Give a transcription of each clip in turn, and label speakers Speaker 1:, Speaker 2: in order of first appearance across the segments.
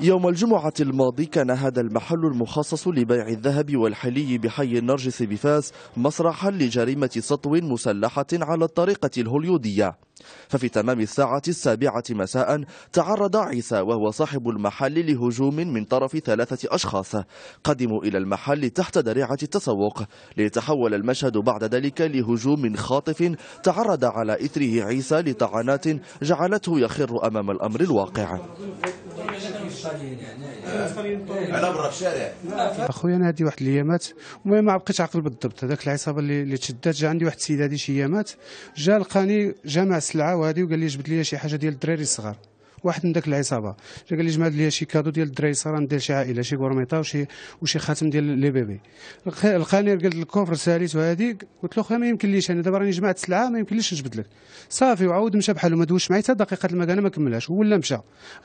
Speaker 1: يوم الجمعة الماضي كان هذا المحل المخصص لبيع الذهب والحلي بحي النرجس بفاس مسرحا لجريمة سطو مسلحة على الطريقة الهوليودية ففي تمام الساعة السابعة مساء تعرض عيسى وهو صاحب المحل لهجوم من طرف ثلاثة أشخاص قدموا إلى المحل تحت ذريعة التسوق ليتحول المشهد بعد ذلك لهجوم خاطف تعرض على إثره عيسى لطعنات جعلته يخر أمام الأمر الواقع
Speaker 2: يعني. على برا الشارع اخويا انا هذه واحد الايامات المهم ما بقيتش عاقل بالضبط هذاك العصابه اللي اللي تشدات جا عندي واحد السيد هذه شي ايامات جا لقاني جمع السلعه وهذه وقال لي جبد لي شي حاجه ديال الدراري الصغار واحد من داك العصابه قال لي جمع لي شي كادو ديال الدراري صرا ندير شي عائله شي كورميطه وشي وشي خاتم ديال لي بيبي لقاني قال الكوفر ساليت وهادي قلت له خويا ما يمكنليش انا دابا راني جمعت سلعه ما يمكنليش نجبد لك صافي وعاود مشى بحاله ما دوش معايا حتى دقيقه المكانه ما كملهاش ولا مشى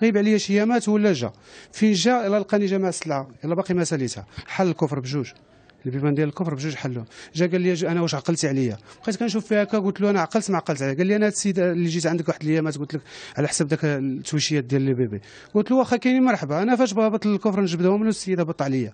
Speaker 2: غيب عليا شي يامات ولا جا فين جا الا لقاني جمع السلعه الا باقي ما ساليتها حل الكفر بجوج البيبان ديال الكفر بجوج حلو جا قال لي انا واش عقلتي عليا بقيت كنشوف فيها هكا قلت له انا عقلت ما عقلت عليها قال لي انا السيد اللي جيت عندك واحد الايامات قلت لك على حسب داك التوشيات ديال لي بيبي قلت له واخا كاينين مرحبا انا فاش بهبط للكفر نجبدهم له السيد هبط عليا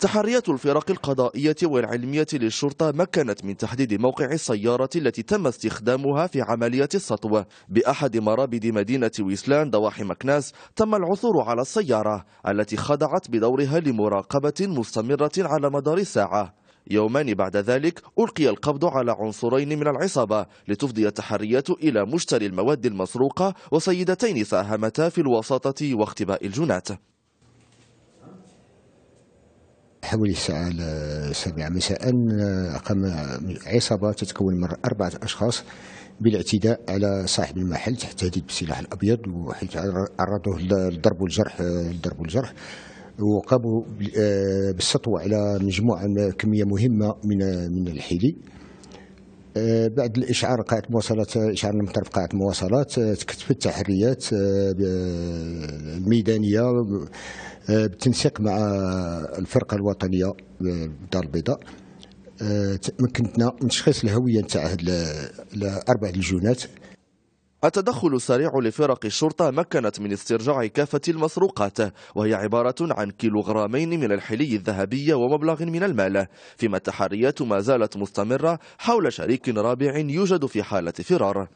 Speaker 1: تحريات الفرق القضائية والعلمية للشرطة مكنت من تحديد موقع السيارة التي تم استخدامها في عملية السطو بأحد مرابد مدينة ويسلان ضواحي مكناس تم العثور على السيارة التي خضعت بدورها لمراقبة مستمرة على مدار الساعة يومان بعد ذلك ألقي القبض على عنصرين من العصابة لتفضي التحريات إلى مشتري المواد المسروقة وسيدتين ساهمتا في الوساطة واختباء الجنات
Speaker 3: حوالي الساعة السابعة مساء آه، قام عصابة تتكون من أربعة أشخاص بالاعتداء على صاحب المحل تحت تهديد بالسلاح الأبيض وحيث عرضوه للضرب والجرح للضرب آه، والجرح وقاموا آه، بالسطو على مجموعة كمية مهمة من من الحلي بعد الاشعار قاعه مواصلات اشعار المطرب قاعه مواصلات آه، تكتب التحريات آه، الميدانيه آه، بالتنسيق مع الفرقه الوطنيه الدار البيضاء تمكنتنا من تشخيص الهويه نتاع اربع الجونات
Speaker 1: التدخل السريع لفرق الشرطة مكنت من استرجاع كافة المسروقات وهي عبارة عن كيلوغرامين من الحلي الذهبية ومبلغ من المال فيما التحريات ما زالت مستمرة حول شريك رابع يوجد في حالة فرار